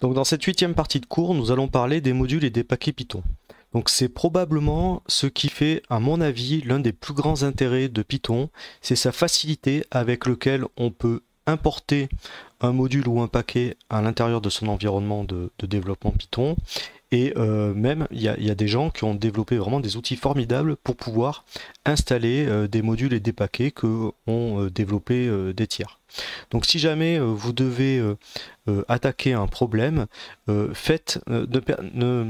Donc dans cette huitième partie de cours, nous allons parler des modules et des paquets Python. Donc c'est probablement ce qui fait, à mon avis, l'un des plus grands intérêts de Python, c'est sa facilité avec laquelle on peut importer un module ou un paquet à l'intérieur de son environnement de, développement Python et euh, même, il y a, des gens qui ont développé vraiment des outils formidables pour pouvoir installer euh, des modules et des paquets que ont euh, développé des tiers. Donc si jamais vous devez attaquer un problème, faites, ne,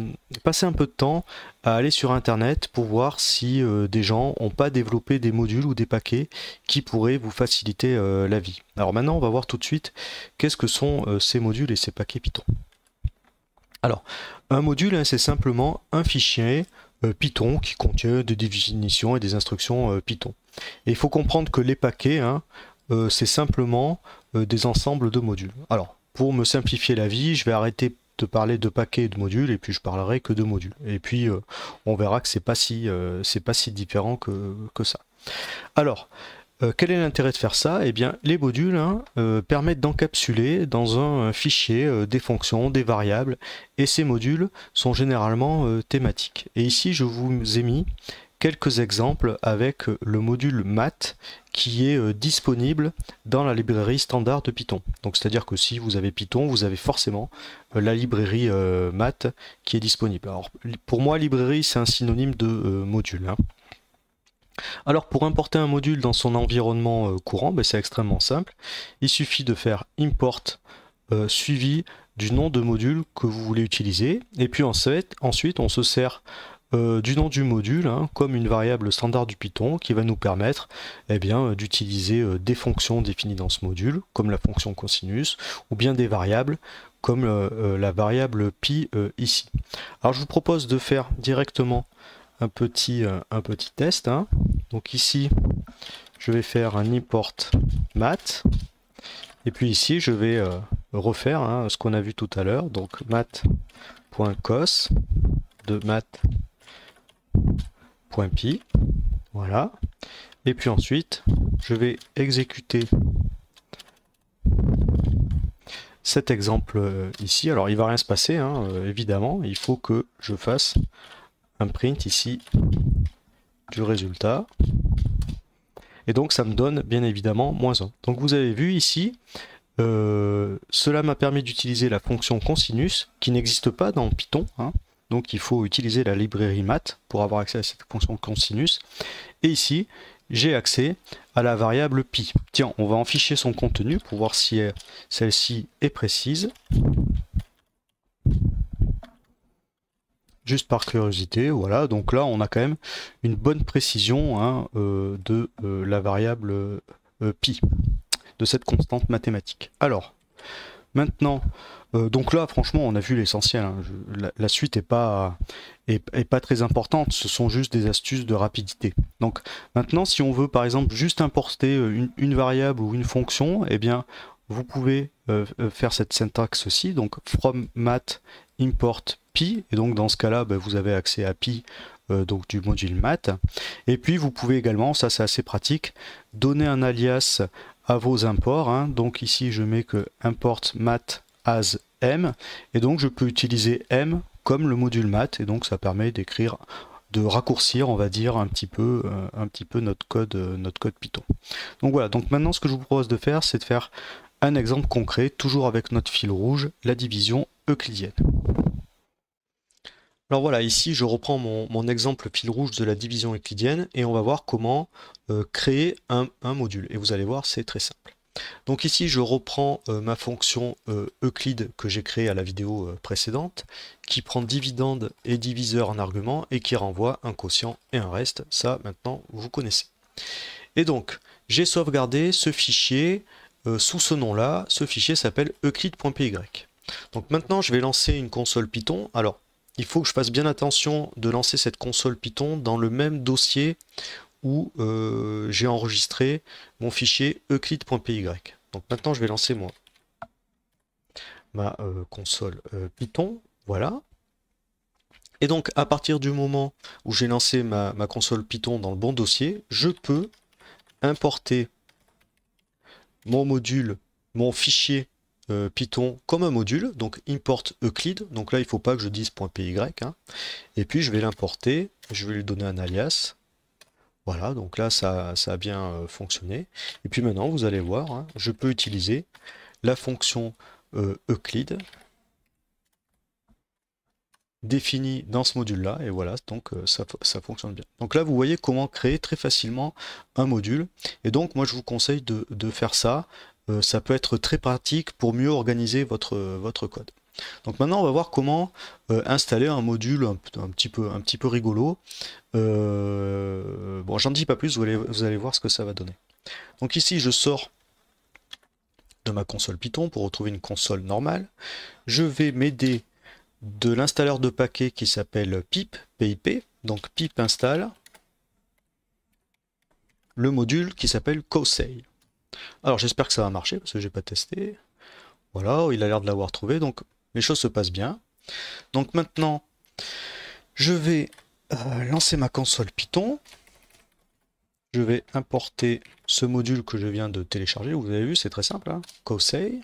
passez un peu de temps à aller sur Internet pour voir si des gens n'ont pas développé des modules ou des paquets qui pourraient vous faciliter la vie. Alors maintenant, on va voir tout de suite qu'est-ce que sont ces modules et ces paquets Python. Alors, un module, hein, c'est simplement un fichier euh, Python qui contient des définitions et des instructions euh, Python. Et il faut comprendre que les paquets, hein, euh, c'est simplement des ensembles de modules. Alors, pour me simplifier la vie, je vais arrêter de parler de paquets et de modules, et puis je parlerai que de modules. Et puis, on verra que c'est pas si, pas si différent que, que ça. Alors, euh, quel est l'intérêt de faire ça Eh bien, les modules hein, euh, permettent d'encapsuler dans un, euh, fichier des fonctions, des variables, et ces modules sont généralement thématiques. Et ici, je vous ai mis quelques exemples avec le module math qui est disponible dans la librairie standard de Python. Donc c'est-à-dire que si vous avez Python, vous avez forcément la librairie math qui est disponible. pour moi, librairie, c'est un synonyme de module. Hein. Alors pour importer un module dans son environnement euh, courant, ben c'est extrêmement simple. Il suffit de faire import euh, suivi du nom de module que vous voulez utiliser. Et puis ensuite, ensuite on se sert euh, du nom du module hein, comme une variable standard du Python qui va nous permettre eh bien, d'utiliser des fonctions définies dans ce module, comme la fonction cosinus, ou bien des variables comme la variable pi ici. Alors je vous propose de faire directement un petit, euh, un petit test. Hein. Donc ici, je vais faire un import mat. Et puis ici, je vais euh, refaire hein, ce qu'on a vu tout à l'heure. Donc mat.cos de mat.pi Voilà. Et puis ensuite, je vais exécuter cet exemple euh, ici. Alors, il va rien se passer, hein, évidemment. Il faut que je fasse print ici du résultat. Et donc ça me donne bien évidemment moins 1. Donc vous avez vu ici, euh, cela m'a permis d'utiliser la fonction consinus qui n'existe pas dans Python. Hein. Donc il faut utiliser la librairie math pour avoir accès à cette fonction consinus Et ici, j'ai accès à la variable pi. Tiens, on va en ficher son contenu pour voir si celle-ci est précise. juste par curiosité. Voilà, donc là on a quand même une bonne précision hein, euh, de euh, la variable euh, pi, de cette constante mathématique. Alors, maintenant, donc là franchement on a vu l'essentiel, hein. la, suite n'est pas, est, pas très importante, ce sont juste des astuces de rapidité. Donc maintenant si on veut par exemple juste importer une, variable ou une fonction, eh bien vous pouvez faire cette syntaxe aussi, donc from mat import Pi. Et donc dans ce cas-là, bah, vous avez accès à Pi euh, donc du module math. Et puis vous pouvez également, ça c'est assez pratique, donner un alias à vos imports. Hein. Donc ici je mets que import math as m. Et donc je peux utiliser m comme le module math. Et donc ça permet d'écrire de raccourcir, on va dire, un petit peu, euh, un petit peu notre, code, euh, notre code Python. Donc voilà, donc maintenant ce que je vous propose de faire, c'est de faire un exemple concret, toujours avec notre fil rouge, la division euclidienne. Alors voilà, ici je reprends mon, exemple fil rouge de la division euclidienne et on va voir comment euh, créer un, un, module. Et vous allez voir, c'est très simple. Donc ici je reprends euh, ma fonction euclid Euclide que j'ai créée à la vidéo euh, précédente, qui prend dividende et diviseur en argument et qui renvoie un quotient et un reste. Ça maintenant vous connaissez. Et donc j'ai sauvegardé ce fichier sous ce nom-là. Ce fichier s'appelle euclide.py. Donc maintenant je vais lancer une console Python. Alors il faut que je fasse bien attention de lancer cette console Python dans le même dossier où euh, j'ai enregistré mon fichier euclid.py. Donc maintenant, je vais lancer moi ma euh, console euh, Python. Voilà. Et donc, à partir du moment où j'ai lancé ma, console Python dans le bon dossier, je peux importer mon module, mon fichier euh, Python comme un module, donc import Euclide. donc là il ne faut pas que je dise .py, hein. et puis je vais l'importer, je vais lui donner un alias, voilà, donc là ça, ça a bien euh, fonctionné, et puis maintenant vous allez voir, hein, je peux utiliser la fonction euh, Euclide définie dans ce module là et voilà donc ça, ça, fonctionne bien donc là vous voyez comment créer très facilement un module et donc moi je vous conseille de faire ça euh, ça peut être très pratique pour mieux organiser votre, votre code. Donc maintenant, on va voir comment euh, installer un module un, petit, peu, un petit peu rigolo. Euh, bon, j'en dis pas plus, vous allez, vous allez voir ce que ça va donner. Donc ici, je sors de ma console Python pour retrouver une console normale. Je vais m'aider de l'installeur de paquets qui s'appelle pip, pip. Donc pip install le module qui s'appelle Cosail. Alors j'espère que ça va marcher parce que j'ai pas testé. Voilà, oh, il a l'air de l'avoir trouvé, donc les choses se passent bien. Donc maintenant, je vais euh, lancer ma console Python. Je vais importer ce module que je viens de télécharger. Vous avez vu, c'est très simple, hein, Cosay.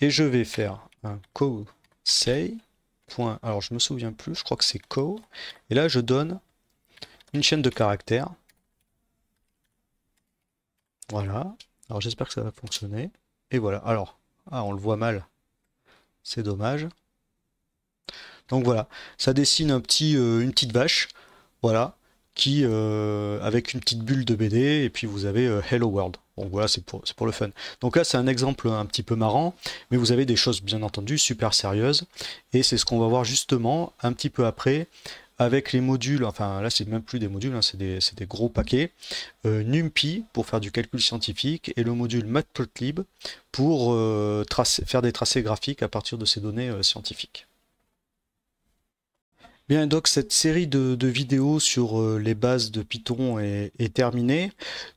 Et je vais faire un Cosay. Alors je me souviens plus, je crois que c'est co. Et là je donne une chaîne de caractères. Voilà. Alors j'espère que ça va fonctionner. Et voilà. Alors, ah, on le voit mal. C'est dommage. Donc voilà, ça dessine un petit, euh, une petite vache, voilà, qui euh, avec une petite bulle de BD, et puis vous avez euh, Hello World. Donc voilà, c'est pour, pour, le fun. Donc là, c'est un exemple un petit peu marrant, mais vous avez des choses bien entendu super sérieuses, et c'est ce qu'on va voir justement un petit peu après avec les modules, enfin là c'est même plus des modules, hein, c'est des, gros paquets, euh, NumPy pour faire du calcul scientifique et le module Matplotlib pour euh, faire des tracés graphiques à partir de ces données euh, scientifiques. Bien, donc cette série de, vidéos sur euh, les bases de Python est, terminée.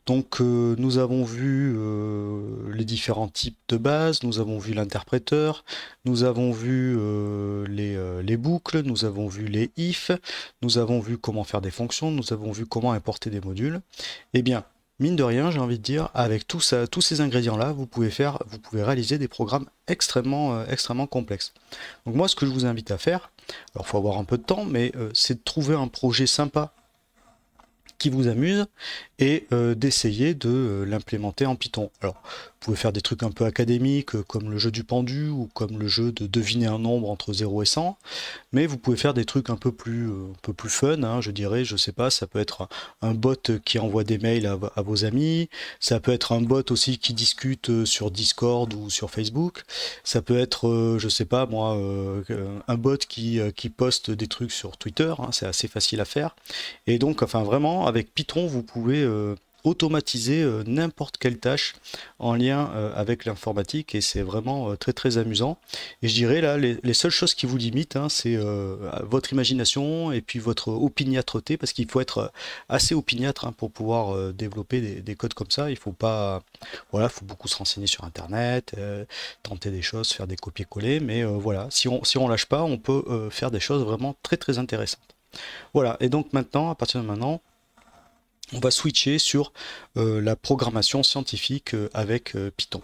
Donc, euh, nous avons vu euh, les différents types de bases, nous avons vu l'interpréteur, nous avons vu les, boucles, nous avons vu les if, nous avons vu comment faire des fonctions, nous avons vu comment importer des modules. Eh bien, mine de rien, j'ai envie de dire, avec tous ces ingrédients-là, vous pouvez faire, vous pouvez réaliser des programmes extrêmement, euh, extrêmement complexes. Donc moi, ce que je vous invite à faire, alors faut avoir un peu de temps, mais euh, c'est de trouver un projet sympa qui vous amuse et euh, d'essayer de l'implémenter en Python. Vous pouvez faire des trucs un peu académiques euh, comme le jeu du pendu ou comme le jeu de deviner un nombre entre 0 et 100, mais vous pouvez faire des trucs un peu plus, euh, un peu plus fun, hein. je dirais, je sais pas, ça peut être un bot qui envoie des mails à, vos amis, ça peut être un bot aussi qui discute euh, sur Discord ou sur Facebook, ça peut être, je sais pas moi, un bot qui, qui poste des trucs sur Twitter, hein, c'est assez facile à faire, et donc enfin vraiment avec Python vous pouvez automatiser euh, n'importe quelle tâche en lien euh, avec l'informatique et c'est vraiment euh, très très amusant. Et je dirais là, les, seules choses qui vous limitent, hein, c'est votre imagination et puis votre opiniâtreté parce qu'il faut être assez opiniâtre hein, pour pouvoir développer des, des, codes comme ça. Il faut pas, voilà, faut beaucoup se renseigner sur internet, tenter des choses, faire des copier-coller, mais voilà, si on si on lâche pas, on peut faire des choses vraiment très très intéressantes. Voilà, et donc maintenant, à partir de maintenant, on va switcher sur euh, la programmation scientifique euh, avec euh, Python.